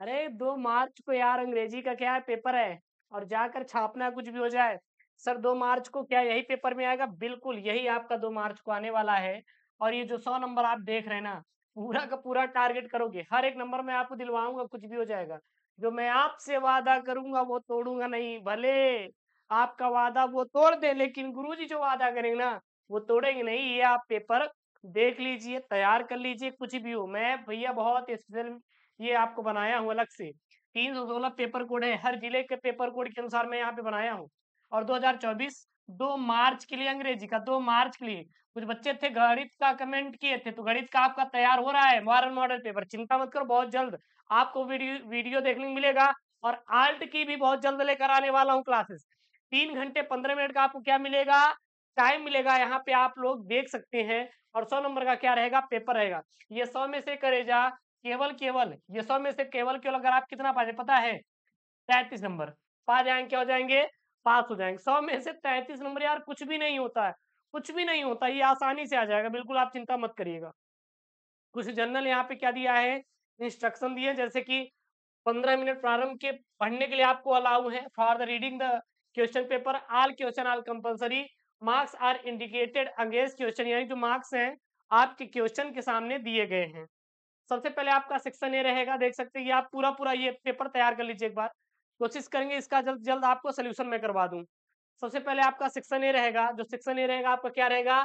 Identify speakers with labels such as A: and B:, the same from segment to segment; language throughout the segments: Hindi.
A: अरे दो मार्च को यार अंग्रेजी का क्या है पेपर है और जाकर छापना कुछ भी हो जाए सर दो मार्च को क्या यही पेपर में आएगा बिल्कुल यही आपका दो मार्च को आने वाला है और ये जो सौ नंबर आप देख रहे हैं ना पूरा का पूरा टारगेट करोगे हर एक नंबर में आपको दिलवाऊंगा कुछ भी हो जाएगा जो मैं आपसे वादा करूंगा वो तोड़ूंगा नहीं भले आपका वादा वो तोड़ दे लेकिन गुरु जी जो वादा करेंगे ना वो तोड़ेंगे नहीं ये आप पेपर देख लीजिए तैयार कर लीजिए कुछ भी हो मैं भैया बहुत स्पेशल ये आपको बनाया हूँ अलग से तीन सौ सोलह पेपर कोड है हर जिले के पेपर कोड के अनुसार मैं यहाँ पे बनाया हूँ और 2024 दो मार्च के लिए अंग्रेजी का दो मार्च के लिए कुछ बच्चे थे गणित का कमेंट किए थे तो गणित का आपका तैयार हो रहा है मॉडल मॉडल पेपर चिंता मत करो बहुत जल्द आपको वीडियो वीडियो देखने को मिलेगा और आर्ट की भी बहुत जल्द लेकर आने वाला हूँ क्लासेस तीन घंटे पंद्रह मिनट का आपको क्या मिलेगा टाइम मिलेगा यहाँ पे आप लोग देख सकते हैं और सौ नंबर का क्या रहेगा पेपर रहेगा ये सौ में से करेजा केवल केवल ये सौ में से केवल केवल अगर आप कितना पा जाए पता है तैतीस नंबर पा जाएंगे क्या हो जाएंगे पास हो जाएंगे सौ में से तैतीस नंबर यार कुछ भी नहीं होता है कुछ भी नहीं होता ये आसानी से आ जाएगा बिल्कुल आप चिंता मत करिएगा कुछ जनरल यहाँ पे क्या दिया है इंस्ट्रक्शन दिए जैसे कि पंद्रह मिनट प्रारंभ के पढ़ने के लिए आपको अलाउ है for the reading the question paper all question all compulsory marks are indicated against question यानी जो मार्क्स हैं आपके क्वेश्चन के सामने दिए गए हैं सबसे पहले आपका सेक्शन ए रहेगा देख सकते हैं कि आप पूरा पूरा ये पेपर तैयार कर लीजिए एक बार कोशिश करेंगे इसका जल्द जल्द आपको सोल्यूशन में करवा दूं सबसे पहले आपका सेक्शन ए रहेगा जो सेक्शन ए रहेगा आपका क्या रहेगा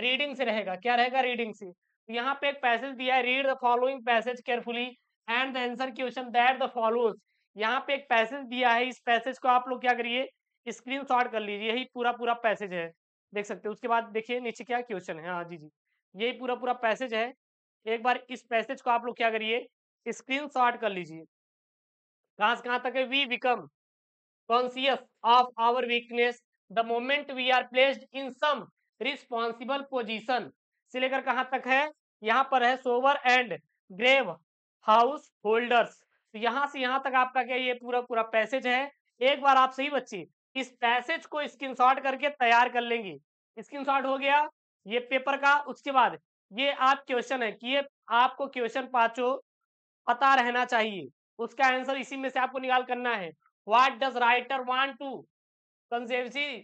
A: रीडिंग से रहेगा क्या रहेगा रीडिंग से तो यहाँ पे एक पैसेज दिया है read the following passage carefully and the answer question that the follows यहाँ पे एक पैसेज दिया है इस पैसेज को आप लोग क्या करिए स्क्रीन कर लीजिए यही पूरा पूरा पैसेज है देख सकते हैं उसके बाद देखिए नीचे क्या क्वेश्चन है हाँ जी जी यही पूरा पूरा पैसेज है एक बार इस पैसेज को आप लोग क्या करिए स्क्रीन कर लीजिए कहां से कहां तक है we become conscious of our weakness the moment we are placed in some responsible position से लेकर कहां तक है यहां पर है sober and grave householders तो यहां से यहां तक आपका क्या ये पूरा पूरा पैसेज है एक बार आप सही बच्चे इस पैसेज को स्क्रीनशॉट करके तैयार कर लेंगे स्क्रीनशॉट हो गया ये पेपर का उसके बाद ये आप क्वेश्चन है कि ये आपको क्वेश्चन पांचों पता रहना चाहिए उसका आंसर इसी में से आपको निकाल करना है what does writer want to concepts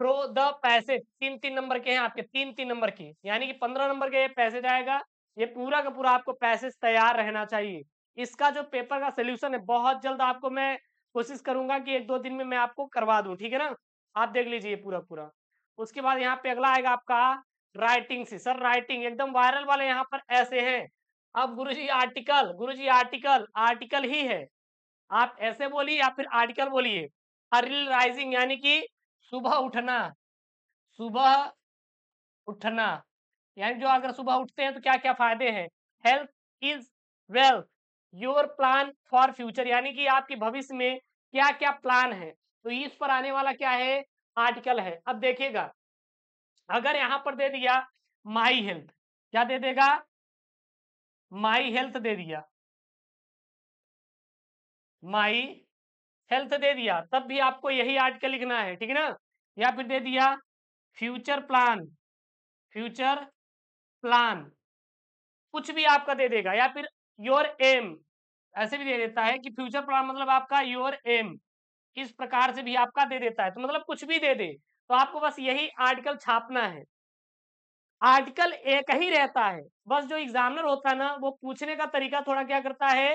A: through the passage तीन तीन नंबर के हैं आपके तीन तीन नंबर के यानी कि पंद्रह नंबर के ये पैसेज आएगा ये पूरा का पूरा आपको पैसेज तैयार रहना चाहिए इसका जो पेपर का सोल्यूशन है बहुत जल्द आपको मैं कोशिश करूंगा कि एक दो दिन में मैं आपको करवा दूं ठीक है ना आप देख लीजिए पूरा पूरा उसके बाद यहाँ पे अगला आएगा आपका राइटिंग से सर राइटिंग एकदम वायरल वाले यहाँ पर ऐसे हैं अब गुरुजी आर्टिकल गुरुजी आर्टिकल आर्टिकल ही है आप ऐसे बोलिए या फिर आर्टिकल बोलिए अर्ली राइजिंग यानी कि सुबह उठना सुबह उठना यानी जो अगर सुबह उठते हैं तो क्या क्या फायदे हैं health is wealth your plan for future यानी कि आपके भविष्य में क्या क्या प्लान है तो इस पर आने वाला क्या है आर्टिकल है अब देखिएगा अगर यहां पर दे दिया माई हेल्थ क्या दे देगा माई हेल्थ दे दिया माई हेल्थ दे दिया तब भी आपको यही आर्टिकल लिखना है ठीक है ना या फिर दे दिया फ्यूचर प्लान फ्यूचर प्लान कुछ भी आपका दे देगा या फिर योर एम ऐसे भी दे देता है कि फ्यूचर प्लान मतलब आपका योर एम इस प्रकार से भी आपका दे देता है तो मतलब कुछ भी दे दे तो आपको बस यही आर्टिकल छापना है आर्टिकल एक ही रहता है बस जो एग्जामिनर होता है ना वो पूछने का तरीका थोड़ा क्या करता है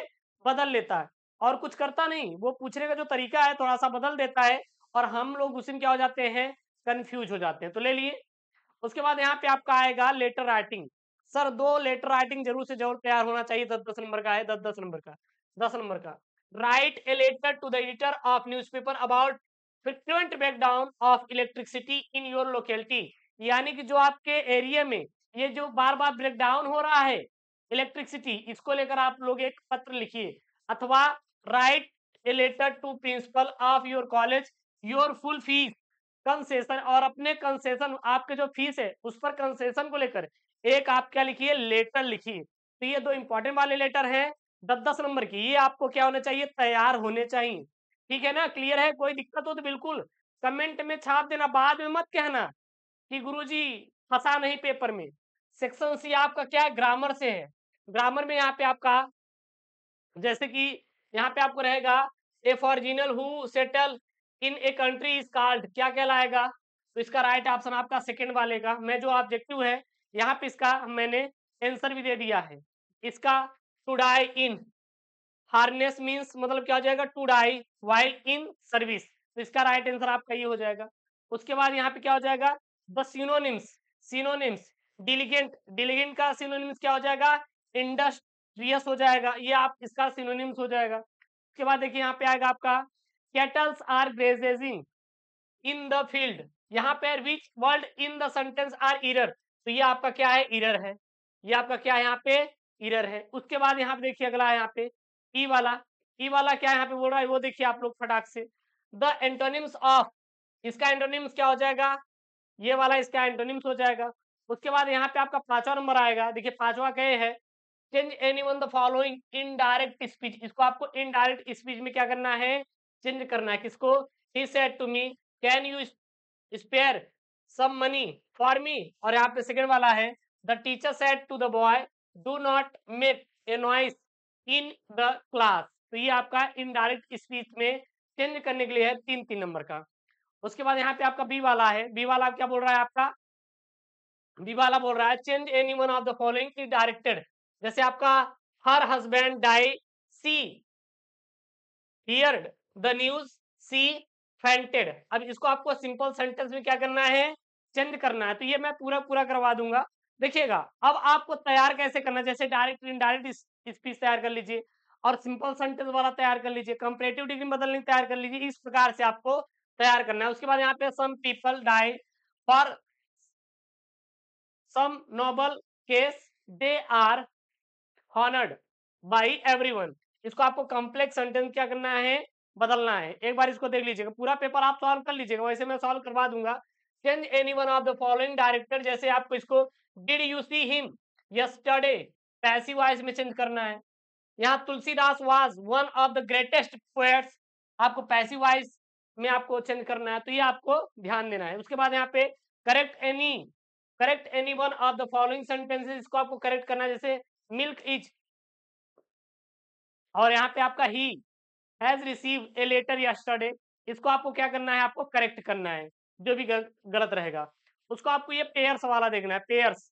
A: बदल लेता है और कुछ करता नहीं वो पूछने का जो तरीका है थोड़ा सा बदल देता है और हम लोग उसी में क्या हो जाते हैं कंफ्यूज हो जाते हैं तो ले लिए उसके बाद यहाँ पे आपका आएगा लेटर राइटिंग सर दो लेटर राइटिंग जरूर से जरूर तैयार होना चाहिए दस दस नंबर का है दस दस नंबर का दस नंबर का write a letter to the editor of newspaper about frequent breakdown of electricity in your locality यानी कि जो आपके एरिया में ये जो बार बार ब्रेकडाउन हो रहा है इलेक्ट्रिसिटी इसको लेकर आप लोग एक पत्र लिखिए अथवा write a letter to principal of your college your full fees concession और अपने कंसेशन आपके जो फीस है उस पर कंसेशन को लेकर एक आप क्या लिखिए लेटर लिखिए तो ये दो इंपॉर्टेंट वाले लेटर हैं दस दस नंबर की ये आपको क्या होने चाहिए तैयार होने चाहिए ठीक है ना क्लियर है कोई दिक्कत हो तो बिल्कुल कमेंट में छाप देना बाद में मत कहना कि गुरुजी फंसा नहीं पेपर में सेक्शन सी आपका क्या है ग्रामर से है ग्रामर में यहाँ पे आपका जैसे कि यहाँ पे आपको रहेगा a foreigner who settle in a country is called क्या कहलाएगा तो इसका राइट ऑप्शन आपका सेकेंड वाले का मैं जो ऑब्जेक्टिव है यहाँ पे इसका मैंने आंसर भी दे दिया है इसका to die in harness means मतलब क्या हो जाएगा to die while in service तो इसका राइट आंसर आपका ये हो जाएगा उसके बाद यहाँ पे क्या हो जाएगा the synonyms synonyms diligent diligent का सिनोनिम्स क्या हो जाएगा इंडस्ट्रियस हो जाएगा ये आप इसका सिनोनिम्स हो जाएगा उसके बाद देखिए यहाँ पे आएगा आपका cattles are grazing in the field यहाँ पे which word in the sentence are error तो ये आपका क्या है इरर है ये आपका क्या है यहाँ पे इरर है उसके बाद यहाँ पे देखिए अगला है यहाँ पे ई वाला ई वाला क्या यहाँ पे बोल रहा है वो देखिए आप लोग फटाक से द एंटोनिम्स ऑफ इसका एंटोनिम्स क्या हो जाएगा ये वाला इसका एंटोनिम्स हो जाएगा उसके बाद यहाँ पे आपका पांचवा नंबर आएगा देखिए पांचवा कहे है change any one the following indirect speech इसको आपको इनडायरेक्ट स्पीच में क्या करना है चेंज करना है किसको he said to me can you spare some money for me और यहाँ पे सेकेंड वाला है the teacher said to the boy do not make a noise in the class तो ये आपका इनडायरेक्ट स्पीच में चेंज करने के लिए है तीन तीन नंबर का उसके बाद यहाँ पे आपका बी वाला है बी वाला क्या बोल रहा है आपका बी वाला बोल रहा है change any one of the following is directed जैसे आपका her husband die she heard the news she fainted अब इसको आपको सिंपल सेंटेंस में क्या करना है चेंज करना है तो ये मैं पूरा पूरा करवा दूंगा देखिएगा अब आपको तैयार कैसे करना जैसे डायरेक्ट इनडायरेक्ट इस पीस तैयार कर लीजिए और सिंपल सेंटेंस वाला तैयार कर लीजिए कंपरेटिव डिग्री बदलने तैयार कर लीजिए इस प्रकार से आपको तैयार करना है उसके बाद यहाँ पे some people die for some noble case they are honoured by everyone इसको आपको कॉम्प्लेक्स सेंटेंस क्या करना है बदलना है एक बार इसको देख लीजिएगा पूरा पेपर आप सॉल्व कर लीजिएगा वैसे मैं सॉल्व करवा दूंगा change any one of the following director जैसे आपको इसको did you see him yesterday passive voice में चेंज करना है यहाँ Tulsidas was one of the greatest poets आपको पैसी वाइज में आपको चेंज करना है तो ये आपको ध्यान देना है उसके बाद यहाँ पे correct any correct any one of the following sentences इसको आपको करेक्ट करना है जैसे मिल्क इज और यहाँ पे आपका he has receive a letter yesterday इसको आपको क्या करना है आपको करेक्ट करना है जो भी गलत रहेगा उसको आपको ये पेयर्स वाला देखना है पेयर्स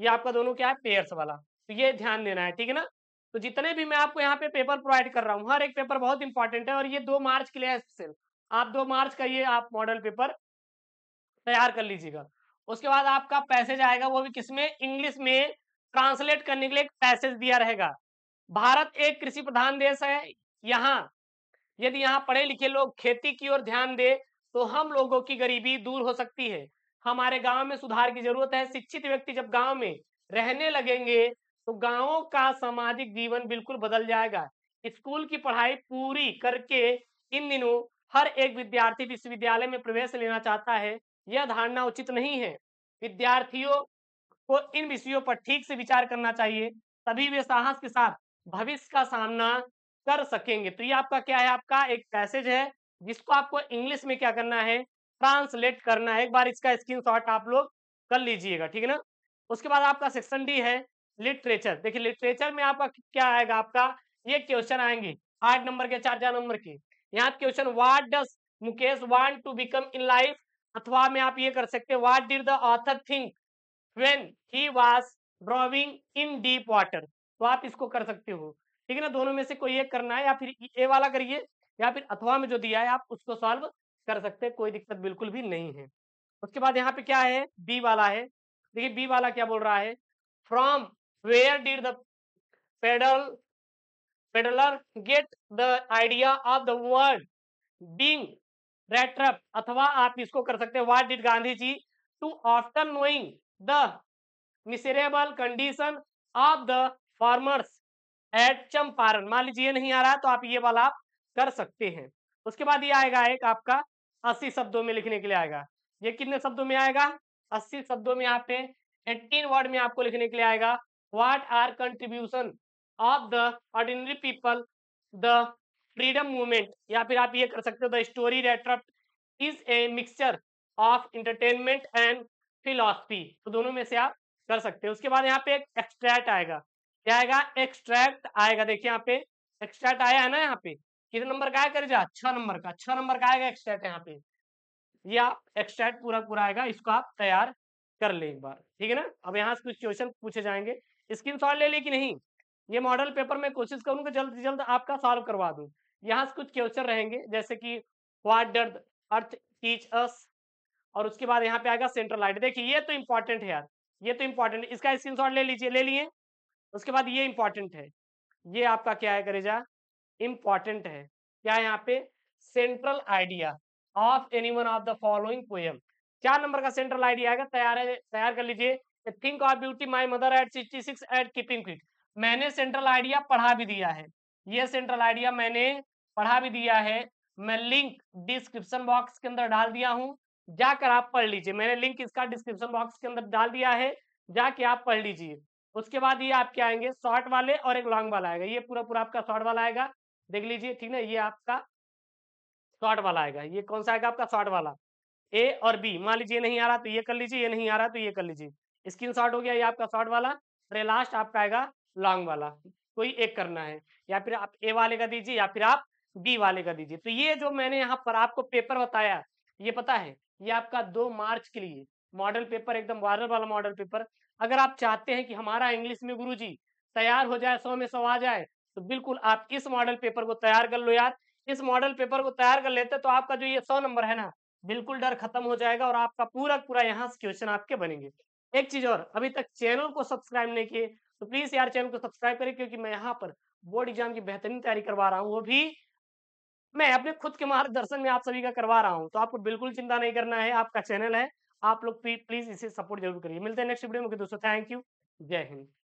A: ये आपका दोनों क्या है पेयर्स वाला तो ये ध्यान देना है ठीक है ना तो जितने भी मैं आपको यहाँ पे पेपर प्रोवाइड कर रहा हूँ हर एक पेपर बहुत इंपॉर्टेंट है और ये दो मार्च के लिए स्पेशल आप दो मार्च का ये आप मॉडल पेपर तैयार कर लीजिएगा उसके बाद आपका पैसेज आएगा वो भी किसमें इंग्लिश में ट्रांसलेट करने के लिए एक पैसेज दिया रहेगा भारत एक कृषि प्रधान देश है यहाँ यदि यहाँ पढ़े लिखे लोग खेती की ओर ध्यान दे तो हम लोगों की गरीबी दूर हो सकती है हमारे गांव में सुधार की जरूरत है शिक्षित व्यक्ति जब गांव में रहने लगेंगे तो गाँव का सामाजिक जीवन बिल्कुल बदल जाएगा स्कूल की पढ़ाई पूरी करके इन दिनों हर एक विद्यार्थी विश्वविद्यालय में प्रवेश लेना चाहता है यह धारणा उचित नहीं है विद्यार्थियों को इन विषयों पर ठीक से विचार करना चाहिए तभी वे साहस के साथ भविष्य का सामना कर सकेंगे तो ये आपका क्या है आपका एक पैसेज है जिसको आपको इंग्लिश में क्या करना है ट्रांसलेट करना है एक बार इसका स्क्रीन आप लोग कर लीजिएगा ठीक है ना उसके बाद आपका सेक्शन डी है लिटरेचर देखिए लिटरेचर में आपका क्या आएगा आपका ये क्वेश्चन आएंगे आठ नंबर के चार चार नंबर के यहाँ question what does Mukesh want to become in life अथवा में आप ये कर सकते हैं what did the author think when he was drowning in deep water तो आप इसको कर सकते हो ठीक है ना दोनों में से कोई एक करना है या फिर ए वाला करिए या फिर अथवा में जो दिया है आप उसको सॉल्व कर सकते हैं कोई दिक्कत बिल्कुल भी नहीं है उसके बाद यहाँ पे क्या है बी वाला है देखिए बी वाला क्या बोल रहा है from where did the pedal peddler get the idea of the word being रेट्रप अथवा आप इसको कर सकते हैं what did Gandhi ji to after knowing the miserable condition of the farmers at Champaran मान लीजिए नहीं आ रहा तो आप ये वाला आप कर सकते हैं उसके बाद ये आएगा एक आपका अस्सी शब्दों में लिखने के लिए आएगा ये कितने शब्दों में आएगा अस्सी शब्दों में यहाँ पे एट्टीन वर्ड में आपको लिखने के लिए आएगा what are contribution of the ordinary people the freedom movement या फिर आप ये कर सकते हो the story retrapt is a mixture of entertainment and philosophy तो दोनों में से आप कर सकते हो उसके बाद यहाँ पे एक एक्सट्रैक्ट आएगा क्या आएगा एक्सट्रैक्ट आएगा देखिए यहाँ पे एक्सट्रैक्ट आया है ना यहाँ पे कितने नंबर का आया करेगा छह नंबर का छह नंबर का आएगा एक्सट्रैक्ट यहाँ पे ये आप एक्सट्रैक्ट पूरा पूरा आएगा इसको आप तैयार कर लें एक बार ठीक है ना अब यहाँ से कुछ क्वेश्चन पूछे जाएंगे स्क्रीन ले ली कि नहीं ये मॉडल पेपर में कोशिश करूंगा जल्द से जल्द आपका सॉल्व करवा दूं यहाँ से कुछ क्वेश्चन रहेंगे जैसे कि व्हाट डर अर्थ टीच अस और उसके बाद यहाँ पे आएगा सेंट्रल लाइट देखिए ये तो इंपॉर्टेंट है यार ये तो इंपॉर्टेंट इसका स्क्रीन ले लीजिए ले लिए उसके बाद ये इंपॉर्टेंट है ये आपका क्या है करेजा इंपॉर्टेंट है क्या यहाँ पे central idea of any one of the following poem चार नंबर का सेंट्रल आइडिया आएगा तैयार है तैयार कर लीजिए think of beauty my mother at sixty six at keeping quiet मैंने सेंट्रल आइडिया पढ़ा भी दिया है ये सेंट्रल आइडिया मैंने पढ़ा भी दिया है मैं लिंक डिस्क्रिप्शन बॉक्स के अंदर डाल दिया हूँ जाकर आप पढ़ लीजिए मैंने लिंक इसका डिस्क्रिप्शन बॉक्स के अंदर डाल दिया है जाके आप पढ़ लीजिए उसके बाद ये आपके आएंगे शॉर्ट वाले और एक लॉन्ग वाला आएगा ये पूरा पूरा आपका शॉर्ट वाला आएगा देख लीजिए ठीक ना ये आपका शॉर्ट वाला आएगा ये कौन सा आएगा आपका शॉर्ट वाला ए और बी मान लीजिए नहीं आ रहा तो ये कर लीजिए ये नहीं आ रहा तो ये कर लीजिए स्क्रीन शॉट हो गया ये आपका शॉर्ट वाला और लास्ट आपका आएगा लॉन्ग वाला कोई एक करना है या फिर आप ए वाले का दीजिए या फिर आप बी वाले का दीजिए तो ये जो मैंने यहाँ पर आपको पेपर बताया ये पता है ये आपका दो मार्च के लिए मॉडल पेपर एकदम वायरल वाला मॉडल पेपर अगर आप चाहते हैं कि हमारा इंग्लिश में गुरु जी तैयार हो जाए सौ में सौ आ जाए तो बिल्कुल आप इस मॉडल पेपर को तैयार कर लो यार इस मॉडल पेपर को तैयार कर लेते तो आपका जो ये सौ नंबर है ना बिल्कुल डर खत्म हो जाएगा और आपका पूरा पूरा यहाँ क्वेश्चन आपके बनेंगे एक चीज और अभी तक चैनल को सब्सक्राइब नहीं किए तो प्लीज यार चैनल को सब्सक्राइब करें क्योंकि मैं यहाँ पर बोर्ड एग्जाम की बेहतरीन तैयारी करवा रहा हूँ वो भी मैं अपने खुद के मार्गदर्शन में आप सभी का करवा रहा हूँ तो आपको बिल्कुल चिंता नहीं करना है आपका चैनल है आप लोग प्लीज इसे सपोर्ट जरूर करिए मिलते हैं नेक्स्ट वीडियो में दोस्तों थैंक यू जय हिंद